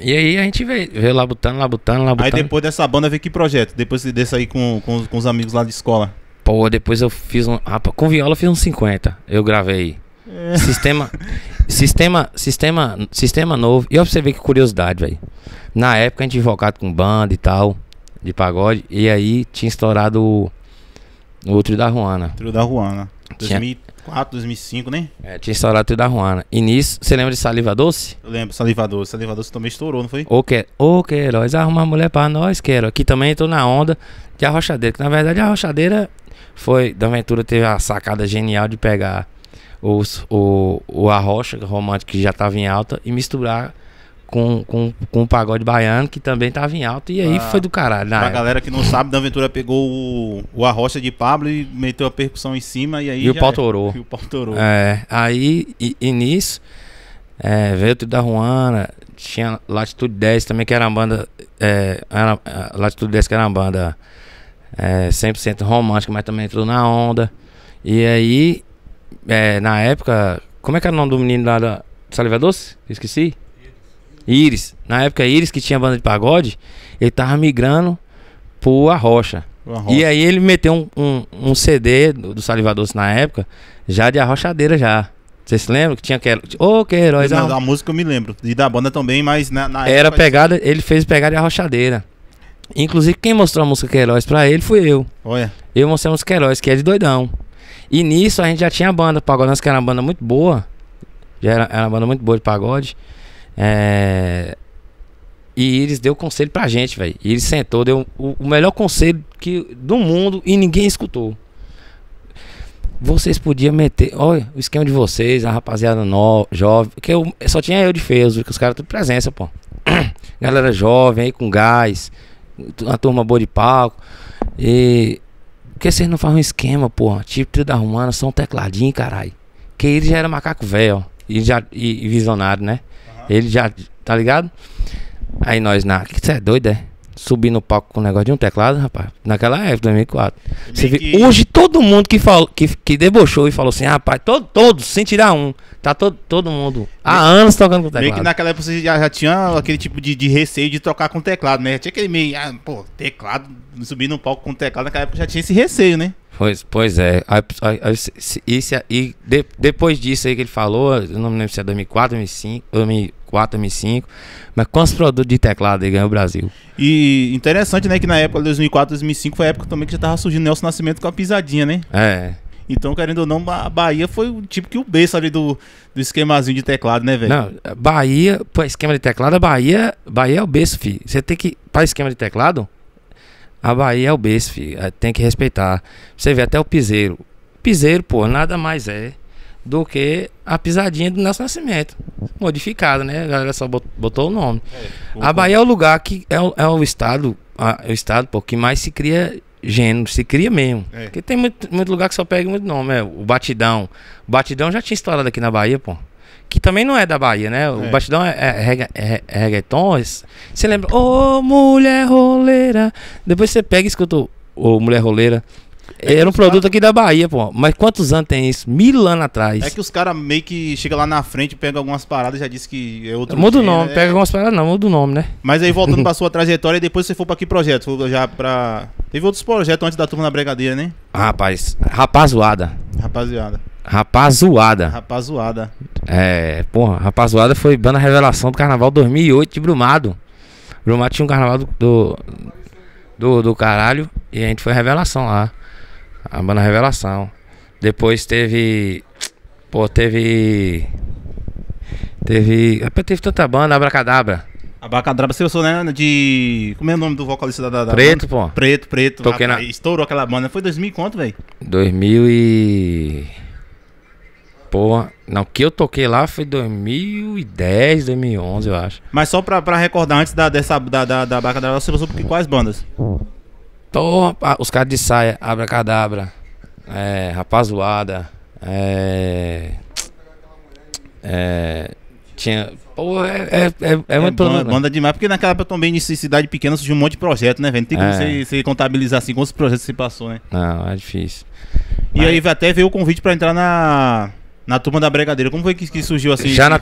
E aí a gente veio, lá labutando, labutando, labutando. Aí depois dessa banda veio que projeto? Depois desse aí com, com, com os amigos lá de escola. Pô, depois eu fiz um. Rapaz, com viola eu fiz uns 50. Eu gravei. É. Sistema, sistema, sistema, sistema novo. E você observei que curiosidade, velho. Na época a gente invocado com banda e tal, de pagode. E aí tinha estourado o, o Trio da Ruana. Trio da Ruana. 2013, 2004, 2005, né? É, tinha estourado trio da Ruana. E nisso, você lembra de Saliva Doce? Eu lembro, Saliva Doce. Saliva Doce também estourou, não foi? Ô, que, ô Queiroz, arruma mulher pra nós, Queiroz. Aqui também entrou na onda de Arrochadeira. Que na verdade, a Arrochadeira foi... Da aventura teve a sacada genial de pegar os, o, o Arrocha romântico que já tava em alta e misturar com, com, com o pagode baiano, que também tava em alto e aí ah, foi do caralho. Pra época. galera que não sabe, da Aventura pegou o, o Arrocha de Pablo e meteu a percussão em cima, e aí. E o pau torou. E o pau torou. É, aí, e, e nisso, é, veio da Ruana, tinha Latitude 10 também, que era uma banda. É, era, é, Latitude 10 que era uma banda é, 100% romântica, mas também entrou na onda. E aí, é, na época, como é que era o nome do menino lá da Saliva Doce? Esqueci. Iris. Na época, Iris, que tinha banda de pagode, ele tava migrando pro Arrocha. Arrocha. E aí ele meteu um, um, um CD do, do Salivador na época, já de arrochadeira já. Você se lembra que tinha aquela. Ô, que herói. Da, música eu me lembro. E da banda também, mas na, na Era pegada, ele fez pegada de arrochadeira. Inclusive, quem mostrou a música Queiroz pra ele foi eu. Olha. Eu mostrei a música Queiroz, que é de doidão. E nisso a gente já tinha a banda, Pagodão, que era uma banda muito boa. Já era, era uma banda muito boa de pagode. É... E eles deu conselho pra gente, velho. E ele sentou, deu o, o, melhor conselho que, do mundo e ninguém escutou. Vocês podiam meter. Olha o esquema de vocês, a rapaziada no, jovem. Que eu, só tinha eu de feio, que os caras tudo presença, pô. Galera jovem aí com gás. Uma turma boa de palco. E. Por que vocês não fazem um esquema, pô? Tipo tudo da só um tecladinho, caralho. Que ele já era macaco velho, ó. E, já, e, e visionário, né? Ele já, tá ligado? Aí nós, na, que você é doido, é? Subir no palco com o negócio de um teclado, rapaz. Naquela época, 2004. Você que... Hoje todo mundo que, falou, que, que debochou e falou assim, ah, rapaz, todo, todos, sem tirar um. Tá todo, todo mundo há anos tocando com teclado. Meio que naquela época você já, já tinha aquele tipo de, de receio de tocar com teclado, né? Já tinha aquele meio, ah, pô, teclado, subir no palco com teclado, naquela época já tinha esse receio, né? Pois, pois é. e de, depois disso aí que ele falou, eu não me lembro se é 2004, 2005, M4, M5, mas quantos produtos de teclado aí ganhou o Brasil? E interessante, né, que na época de 2004, 2005 foi a época também que já tava surgindo Nelson Nascimento com a pisadinha, né? É. Então, querendo ou não, a Bahia foi o tipo que o berço ali do, do esquemazinho de teclado, né, velho? Não, Bahia, pô, esquema de teclado, a Bahia, Bahia é o berço, filho. Você tem que, para esquema de teclado, a Bahia é o berço, filho. É, tem que respeitar. Você vê até o Piseiro. Piseiro, pô, nada mais é do que a pisadinha do nosso Nascimento. Modificada, né? A galera só botou o nome. É, a Bahia é o lugar que é o, é o estado, a, é o estado pô, que mais se cria gênero, se cria mesmo. É. Porque tem muito, muito lugar que só pega muito nome. É, o Batidão. O Batidão já tinha estourado aqui na Bahia, pô. Que também não é da Bahia, né? O é. Batidão é, é, é, é reggaeton. Você lembra? Ô, oh, mulher roleira. Depois você pega e escuta o oh, Mulher Roleira. É Era um produto cara... aqui da Bahia, pô. Mas quantos anos tem isso? Mil anos atrás. É que os caras meio que chega lá na frente, pega algumas paradas e já diz que é outro. Muda o nome, é... pega algumas paradas, não, muda o nome, né? Mas aí voltando pra sua trajetória, depois você foi pra que projeto? Já pra. Teve outros projetos antes da turma na brigadeira, né? Ah, rapaz, rapaziada. Rapaziada. Rapazoada. Rapazoada. É, porra, Rapazoada foi banda revelação do carnaval 2008 de Brumado. Brumado tinha um carnaval do, do, do, do caralho e a gente foi revelação lá. A banda Revelação. Depois teve. Pô, teve. Teve. Rapaz, teve tanta banda, Abracadabra. Abracadabra, você sou, né? De. Como é o nome do vocalista da. da preto, banda? pô. Preto, preto. Toquei rapaz, na... Estourou aquela banda. Foi 2000 e quanto, velho? 2000 e. Pô, não, que eu toquei lá foi 2010, 2011, eu acho. Mas só pra, pra recordar antes da, dessa, da, da, da você passou por quais bandas? os caras de saia, abracadabra, é, rapazoada, é, é, tinha. Pô, é, é, é, é muito banda, banda demais, porque naquela época também, em cidade pequena, surgiu um monte de projeto, né, velho? Não tem como você, você, contabilizar assim quantos projetos você passou, né? Não, é difícil. E Mas... aí até veio o convite pra entrar na. Na turma da Bregadeira, como foi que, que surgiu assim? Já na,